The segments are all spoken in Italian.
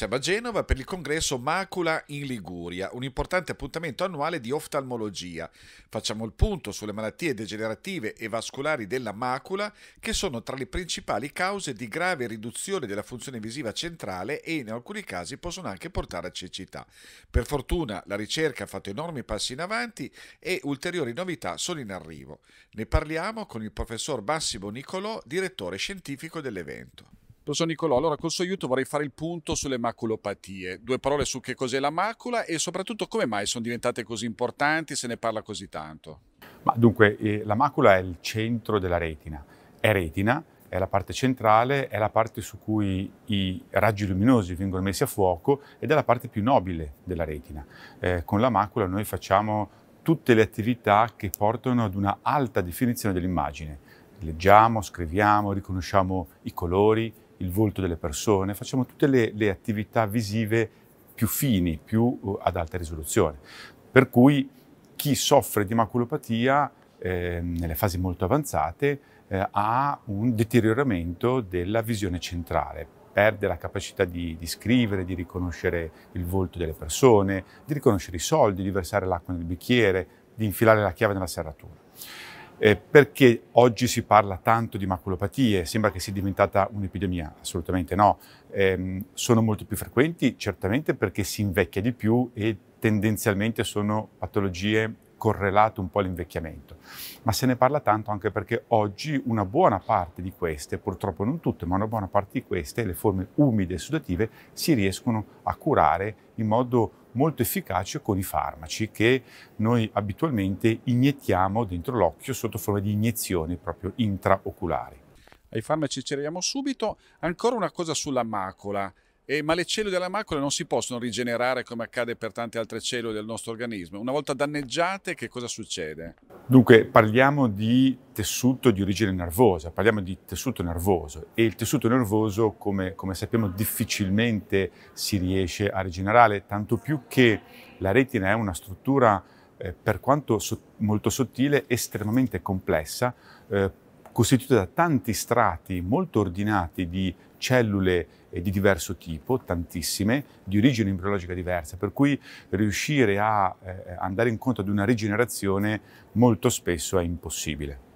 Siamo a Genova per il congresso Macula in Liguria, un importante appuntamento annuale di oftalmologia. Facciamo il punto sulle malattie degenerative e vascolari della macula, che sono tra le principali cause di grave riduzione della funzione visiva centrale e in alcuni casi possono anche portare a cecità. Per fortuna la ricerca ha fatto enormi passi in avanti e ulteriori novità sono in arrivo. Ne parliamo con il professor Massimo Nicolò, direttore scientifico dell'evento. Professor Nicolò, allora col suo aiuto vorrei fare il punto sulle maculopatie. Due parole su che cos'è la macula e soprattutto come mai sono diventate così importanti, se ne parla così tanto. Ma dunque, eh, la macula è il centro della retina. È retina, è la parte centrale, è la parte su cui i raggi luminosi vengono messi a fuoco ed è la parte più nobile della retina. Eh, con la macula noi facciamo tutte le attività che portano ad una alta definizione dell'immagine. Leggiamo, scriviamo, riconosciamo i colori, il volto delle persone, facciamo tutte le, le attività visive più fini, più uh, ad alta risoluzione. Per cui chi soffre di maculopatia eh, nelle fasi molto avanzate eh, ha un deterioramento della visione centrale, perde la capacità di, di, scrivere, di riconoscere il volto delle persone, di riconoscere i soldi, di versare l'acqua nel bicchiere, di infilare la chiave nella serratura. Eh, perché oggi si parla tanto di maculopatie? Sembra che sia diventata un'epidemia? Assolutamente no. Eh, sono molto più frequenti, certamente perché si invecchia di più e tendenzialmente sono patologie correlate un po' all'invecchiamento. Ma se ne parla tanto anche perché oggi una buona parte di queste, purtroppo non tutte, ma una buona parte di queste, le forme umide e sudative, si riescono a curare in modo molto efficace con i farmaci che noi abitualmente iniettiamo dentro l'occhio sotto forma di iniezioni proprio intraoculari. Ai farmaci ci arriviamo subito. Ancora una cosa sulla macola. Eh, ma le cellule della macula non si possono rigenerare come accade per tante altre cellule del nostro organismo. Una volta danneggiate, che cosa succede? Dunque, parliamo di tessuto di origine nervosa, parliamo di tessuto nervoso e il tessuto nervoso, come, come sappiamo, difficilmente si riesce a rigenerare, tanto più che la retina è una struttura, eh, per quanto so molto sottile, estremamente complessa. Eh, costituita da tanti strati molto ordinati di cellule eh, di diverso tipo, tantissime, di origine embriologica diversa, per cui riuscire a eh, andare incontro ad una rigenerazione molto spesso è impossibile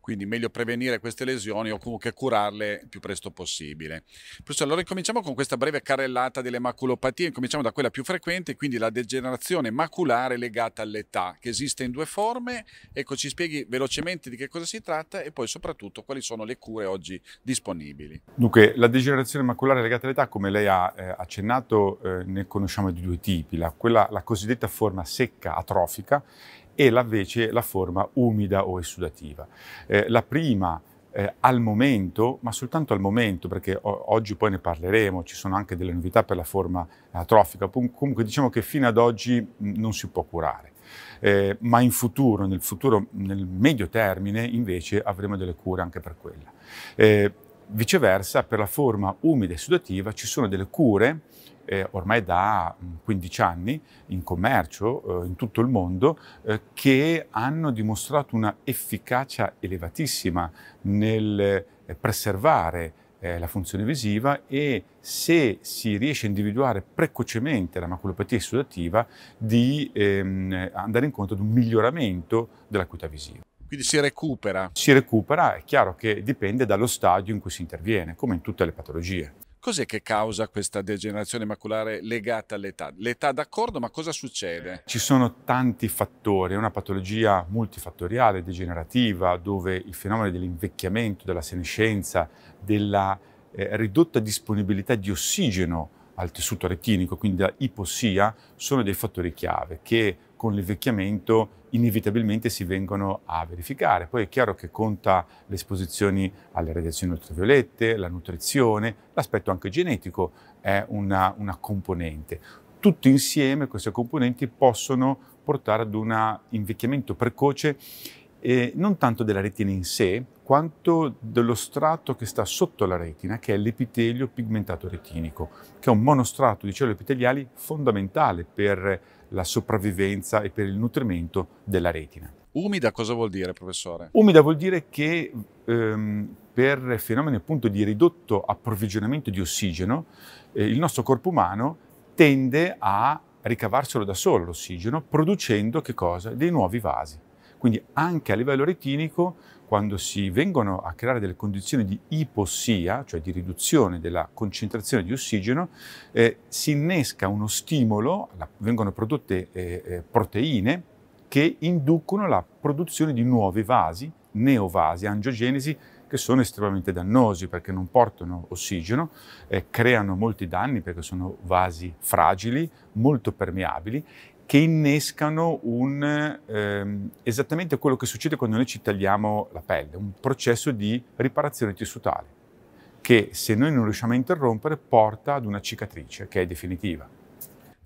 quindi meglio prevenire queste lesioni o comunque curarle il più presto possibile. Professore, allora incominciamo con questa breve carrellata delle maculopatie, incominciamo da quella più frequente, quindi la degenerazione maculare legata all'età, che esiste in due forme. Ecco, ci spieghi velocemente di che cosa si tratta e poi soprattutto quali sono le cure oggi disponibili. Dunque, la degenerazione maculare legata all'età, come lei ha eh, accennato, eh, ne conosciamo di due tipi, la, quella, la cosiddetta forma secca atrofica e la, invece la forma umida o essudativa. Eh, la prima eh, al momento, ma soltanto al momento, perché oggi poi ne parleremo, ci sono anche delle novità per la forma atrofica, comunque diciamo che fino ad oggi mm, non si può curare. Eh, ma in futuro, nel futuro, nel medio termine, invece avremo delle cure anche per quella. Eh, viceversa, per la forma umida e sudativa ci sono delle cure eh, ormai da 15 mm, anni in commercio eh, in tutto il mondo eh, che hanno dimostrato una efficacia elevatissima nel eh, preservare eh, la funzione visiva e se si riesce a individuare precocemente la maculopatia sudativa di ehm, andare incontro ad un miglioramento dell'acuità visiva. Quindi si recupera? Si recupera, è chiaro che dipende dallo stadio in cui si interviene, come in tutte le patologie. Cos'è che causa questa degenerazione maculare legata all'età? L'età d'accordo, ma cosa succede? Ci sono tanti fattori, è una patologia multifattoriale, degenerativa, dove i fenomeni dell'invecchiamento, della senescenza, della eh, ridotta disponibilità di ossigeno al tessuto retinico, quindi da ipossia, sono dei fattori chiave che con l'invecchiamento inevitabilmente si vengono a verificare. Poi è chiaro che conta le esposizioni alle radiazioni ultraviolette, la nutrizione, l'aspetto anche genetico è una, una componente. Tutti insieme queste componenti possono portare ad un invecchiamento precoce eh, non tanto della retina in sé, quanto dello strato che sta sotto la retina, che è l'epitelio pigmentato retinico, che è un monostrato di cellule epiteliali fondamentale per la sopravvivenza e per il nutrimento della retina. Umida cosa vuol dire, professore? Umida vuol dire che ehm, per fenomeni appunto di ridotto approvvigionamento di ossigeno, eh, il nostro corpo umano tende a ricavarselo da solo l'ossigeno, producendo che cosa? Dei nuovi vasi. Quindi anche a livello retinico, quando si vengono a creare delle condizioni di ipossia, cioè di riduzione della concentrazione di ossigeno, eh, si innesca uno stimolo, la, vengono prodotte eh, eh proteine che inducono la produzione di nuovi vasi, neovasi, angiogenesi, che sono estremamente dannosi perché non portano ossigeno, eh, creano molti danni perché sono vasi fragili, molto permeabili che innescano un, ehm, esattamente quello che succede quando noi ci tagliamo la pelle, un processo di riparazione tessutale che se noi non riusciamo a interrompere porta ad una cicatrice che è definitiva.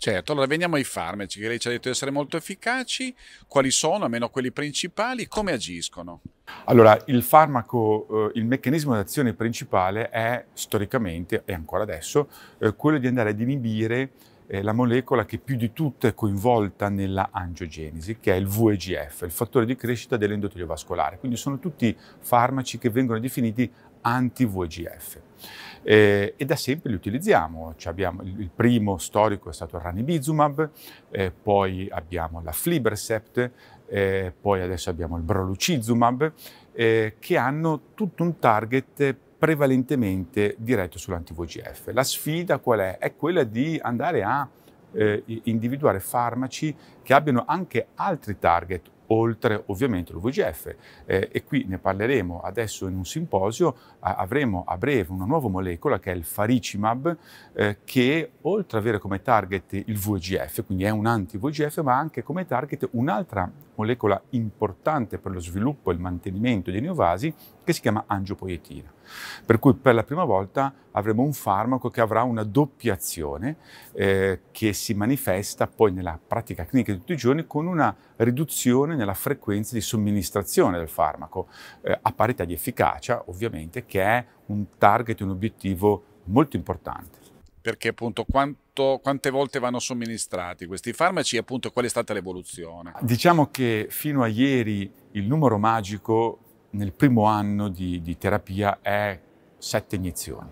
Certo, allora veniamo ai farmaci che lei ci ha detto essere molto efficaci, quali sono, almeno quelli principali, come agiscono? Allora, il farmaco, eh, il meccanismo d'azione principale è storicamente e ancora adesso eh, quello di andare ad inibire eh, la molecola che più di tutte è coinvolta nella angiogenesi, che è il VEGF, il fattore di crescita dell'endotelio vascolare. Quindi sono tutti farmaci che vengono definiti anti-VEGF eh, e da sempre li utilizziamo. abbiamo, il primo storico è stato il ranibizumab, eh, poi abbiamo la flibrecept, eh, poi adesso abbiamo il brolucizumab, eh, che hanno tutto un target prevalentemente diretto sull'anti-VGF. La sfida qual è? È quella di andare a eh, individuare farmaci che abbiano anche altri target oltre ovviamente lo VGF. Eh, e qui ne parleremo adesso in un simposio, a avremo a breve una nuova molecola che è il faricimab, eh, che oltre ad avere come target il VGF, quindi è un anti-VGF, ma ha anche come target un'altra molecola importante per lo sviluppo e il mantenimento dei neovasi che si chiama angiopoietina. Per cui per la prima volta avremo un farmaco che avrà una doppia azione eh, che si manifesta poi nella pratica clinica di tutti i giorni con una riduzione nella frequenza di somministrazione del farmaco eh, a parità di efficacia, ovviamente, che è un target, un obiettivo molto importante. Perché appunto quanto quanto, quante volte vanno somministrati questi farmaci e appunto qual è stata l'evoluzione? Diciamo che fino a ieri il numero magico nel primo anno di, di terapia è sette iniezioni,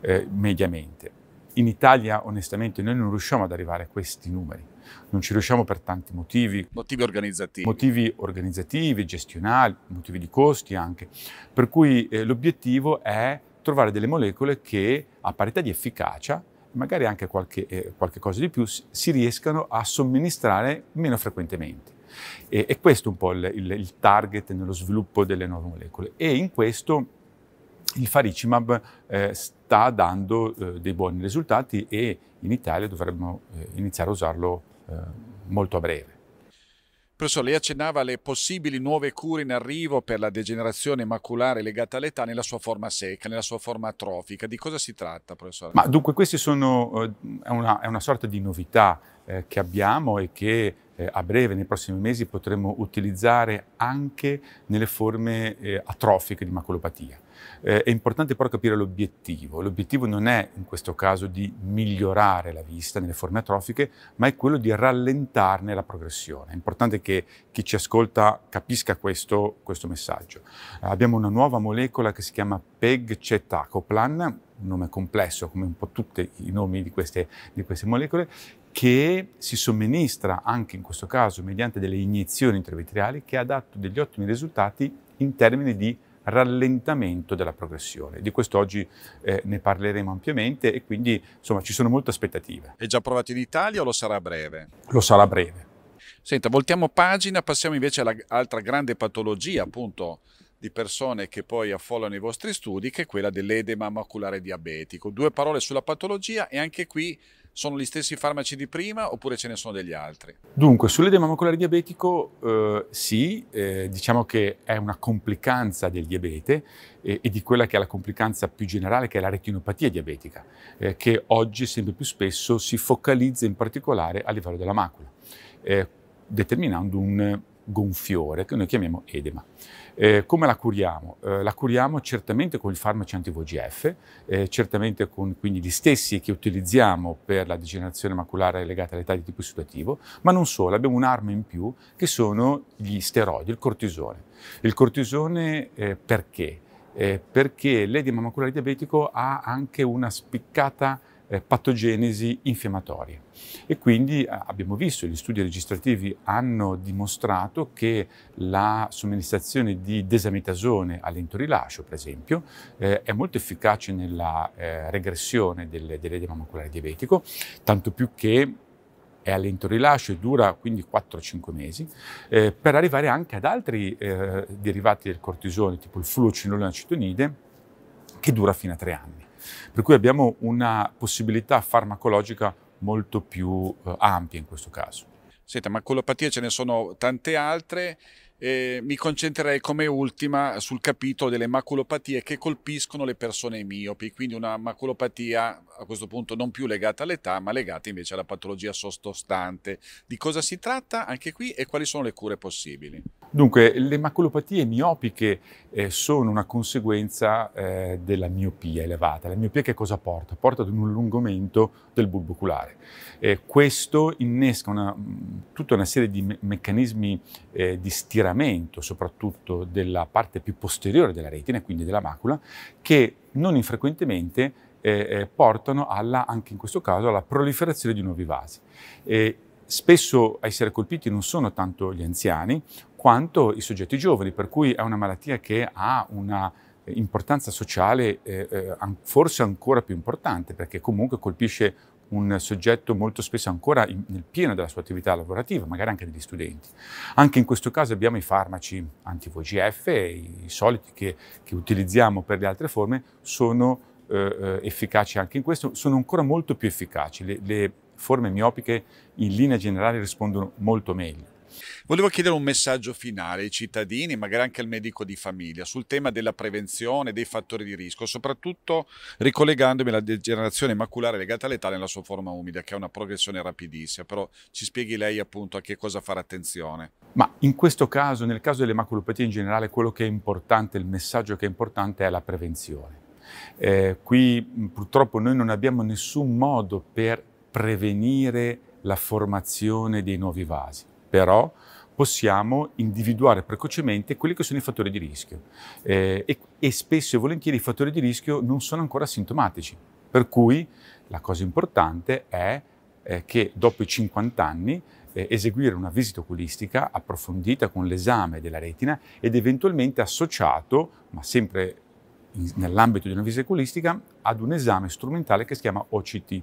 eh, mediamente. In Italia, onestamente, noi non riusciamo ad arrivare a questi numeri. Non ci riusciamo per tanti motivi. Motivi organizzativi. Motivi organizzativi, gestionali, motivi di costi anche. Per cui eh, l'obiettivo è trovare delle molecole che, a parità di efficacia, magari anche qualche, eh, qualche cosa di più, si riescano a somministrare meno frequentemente. E, e questo è un po' il, il, il, target nello sviluppo delle nuove molecole. E in questo il faricimab eh, sta dando eh, dei buoni risultati e in Italia dovremmo eh, iniziare a usarlo eh, molto a breve. Professore, lei accennava alle possibili nuove cure in arrivo per la degenerazione maculare legata all'età nella sua forma secca, nella sua forma atrofica. Di cosa si tratta, professore? Ma dunque, questa eh, è, una, è una sorta di novità eh, che abbiamo e che eh, a breve, nei prossimi mesi, potremo utilizzare anche nelle forme eh, atrofiche di maculopatia. Eh, è importante però capire l'obiettivo. L'obiettivo non è in questo caso di migliorare la vista nelle forme atrofiche, ma è quello di rallentarne la progressione. È importante che chi ci ascolta capisca questo, questo messaggio. Eh, abbiamo una nuova molecola che si chiama PEG-CETACOPLAN, un nome complesso come un po' tutti i nomi di queste, di queste molecole, che si somministra anche in questo caso mediante delle iniezioni intravitreali che ha dato degli ottimi risultati in termini di rallentamento della progressione. Di questo oggi eh, ne parleremo ampiamente e quindi insomma ci sono molte aspettative. È già approvato in Italia o lo sarà a breve? Lo sarà a breve. Senta, voltiamo pagina, passiamo invece all'altra grande patologia appunto di persone che poi affollano i vostri studi, che è quella dell'edema maculare diabetico. Due parole sulla patologia e anche qui sono gli stessi farmaci di prima oppure ce ne sono degli altri? Dunque, sull'edema macolare diabetico eh, sì, eh, diciamo che è una complicanza del diabete eh, e di quella che è la complicanza più generale che è la retinopatia diabetica, eh, che oggi sempre più spesso si focalizza in particolare a livello della macula, eh, determinando un gonfiore che noi chiamiamo edema. Eh, come la curiamo? Eh, la curiamo certamente con i farmaci anti-VGF, eh, certamente con quindi gli stessi che utilizziamo per la degenerazione maculare legata all'età di tipo sudativo, ma non solo, abbiamo un'arma in più che sono gli steroidi, il cortisone. Il cortisone eh, perché? Eh, perché l'edema maculare diabetico ha anche una spiccata eh, patogenesi infiammatorie. E quindi eh, abbiamo visto, gli studi registrativi hanno dimostrato che la somministrazione di desamitasone a lento rilascio, per esempio, eh, è molto efficace nella eh, regressione del, dell'edema maculare diabetico, tanto più che è a lento rilascio e dura quindi 4-5 mesi, eh, per arrivare anche ad altri eh, derivati del cortisone, tipo il fluocinolone acetonide, che dura fino a 3 anni. Per cui abbiamo una possibilità farmacologica molto più eh, ampia in questo caso. Senta, ma colopatie ce ne sono tante altre. Eh, mi concentrerei come ultima sul capitolo delle maculopatie che colpiscono le persone miopi, quindi una maculopatia a questo punto non più legata all'età, ma legata invece alla patologia sottostante. Di cosa si tratta anche qui e quali sono le cure possibili? Dunque, le maculopatie miopiche eh, sono una conseguenza eh, della miopia elevata. La miopia che cosa porta? Porta ad un allungamento del bulbo oculare. Eh, questo innesca una, mm, tutta una serie di me meccanismi eh, di stiramento, soprattutto della parte più posteriore della retina, quindi della macula, che non infrequentemente eh, eh, portano alla, anche in questo caso alla proliferazione di nuovi vasi spesso a essere colpiti non sono tanto gli anziani quanto i soggetti giovani, per cui è una malattia che ha una eh, importanza sociale eh, eh forse ancora più importante perché comunque colpisce un soggetto molto spesso ancora in, nel pieno della sua attività lavorativa, magari anche degli studenti. Anche in questo caso abbiamo i farmaci anti-VGF, i soliti che, che utilizziamo per le altre forme, sono eh, eh, efficaci anche in questo, sono ancora molto più efficaci. Le, le forme miopiche in linea generale rispondono molto meglio. Volevo chiedere un messaggio finale ai cittadini, magari anche al medico di famiglia, sul tema della prevenzione, dei fattori di rischio, soprattutto ricollegandomi alla degenerazione maculare legata all'età nella sua forma umida, che è una progressione rapidissima. Però ci spieghi lei appunto a che cosa fare attenzione. Ma in questo caso, nel caso delle maculopatie in generale, quello che è importante, il messaggio che è importante è la prevenzione. Eh, qui purtroppo noi non abbiamo nessun modo per prevenire la formazione dei nuovi vasi però possiamo individuare precocemente quelli che sono i fattori di rischio eh, e, e spesso e volentieri i fattori di rischio non sono ancora sintomatici, per cui la cosa importante è eh, che dopo i 50 anni eh, eseguire una visita oculistica approfondita con l'esame della retina ed eventualmente associato, ma sempre nell'ambito di una visita oculistica, ad un esame strumentale che si chiama OCT,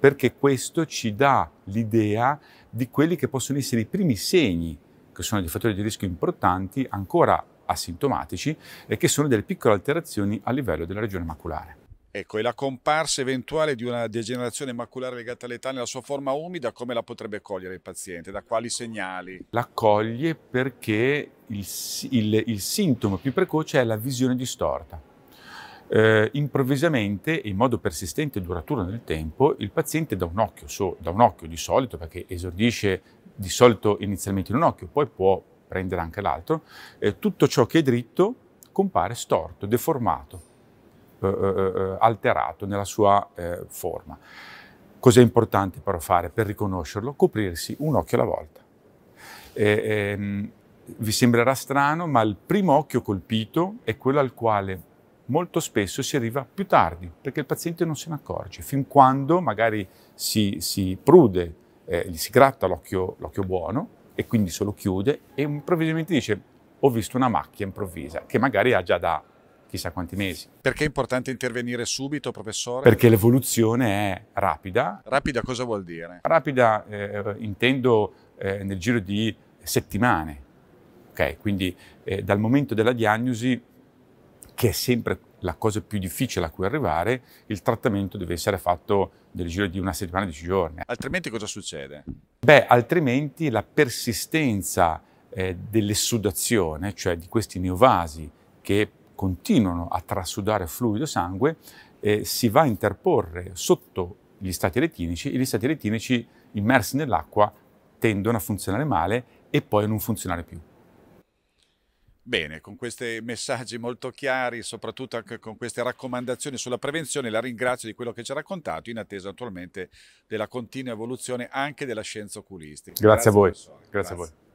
perché questo ci dà l'idea di quelli che possono essere i primi segni, che sono dei fattori di rischio importanti, ancora asintomatici, e che sono delle piccole alterazioni a livello della regione maculare. Ecco, e la comparsa eventuale di una degenerazione maculare legata all'età nella sua forma umida, come la potrebbe cogliere il paziente? Da quali segnali? La coglie perché il, il, il sintomo più precoce è la visione distorta eh, improvvisamente in modo persistente e duraturo nel tempo il paziente da un occhio, so, da un occhio di solito, perché esordisce di solito inizialmente in un occhio, poi può prendere anche l'altro, eh, tutto ciò che è dritto compare storto, deformato, eh, eh, eh, eh alterato nella sua forma. Cos'è importante però fare per riconoscerlo? Coprirsi un occhio alla volta. Ehm, vi sembrerà strano, ma il primo occhio colpito è quello al quale molto spesso si arriva più tardi perché il paziente non se ne accorge, fin quando magari si, si prude, eh, si gratta l'occhio, l'occhio buono e quindi se lo chiude e improvvisamente dice ho visto una macchia improvvisa che magari ha già da chissà quanti mesi. Perché è importante intervenire subito, professore? Perché l'evoluzione è rapida. Rapida cosa vuol dire? Rapida eh, intendo eh, nel giro di settimane. Okay? Quindi eh, dal momento della diagnosi che è sempre la cosa più difficile a cui arrivare, il trattamento deve essere fatto nel giro di una settimana, dieci giorni. Altrimenti cosa succede? Beh, altrimenti la persistenza eh, dell'essudazione, cioè di questi neovasi che continuano a trasudare fluido sangue, eh, si va a interporre sotto gli stati retinici e gli stati retinici immersi nell'acqua tendono a funzionare male e poi a non funzionare più. Bene, con questi messaggi molto chiari, soprattutto anche con queste raccomandazioni sulla prevenzione, la ringrazio di quello che ci ha raccontato, in attesa naturalmente della continua evoluzione anche della scienza oculistica. Grazie, Grazie a voi. Grazie, Grazie a voi.